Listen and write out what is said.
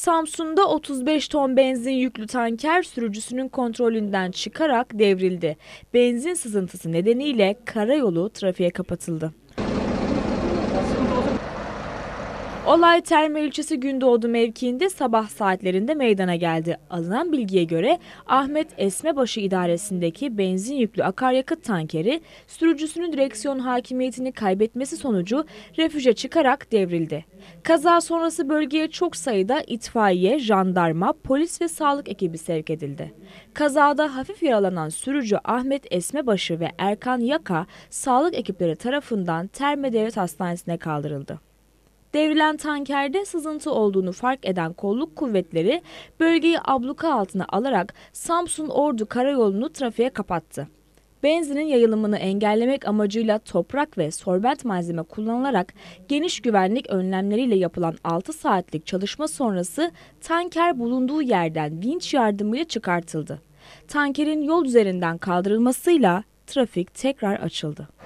Samsun'da 35 ton benzin yüklü tanker sürücüsünün kontrolünden çıkarak devrildi. Benzin sızıntısı nedeniyle karayolu trafiğe kapatıldı. Olay Terme ilçesi Gündoğdu mevkiinde sabah saatlerinde meydana geldi. Alınan bilgiye göre Ahmet Esmebaşı idaresindeki benzin yüklü akaryakıt tankeri sürücüsünün direksiyon hakimiyetini kaybetmesi sonucu refüje çıkarak devrildi. Kaza sonrası bölgeye çok sayıda itfaiye, jandarma, polis ve sağlık ekibi sevk edildi. Kazada hafif yaralanan sürücü Ahmet Esmebaşı ve Erkan Yaka sağlık ekipleri tarafından Terme Devlet Hastanesi'ne kaldırıldı. Devrilen tankerde sızıntı olduğunu fark eden kolluk kuvvetleri bölgeyi abluka altına alarak Samsun-Ordu karayolunu trafiğe kapattı. Benzinin yayılımını engellemek amacıyla toprak ve sorbent malzeme kullanılarak geniş güvenlik önlemleriyle yapılan 6 saatlik çalışma sonrası tanker bulunduğu yerden vinç yardımıyla çıkartıldı. Tankerin yol üzerinden kaldırılmasıyla trafik tekrar açıldı.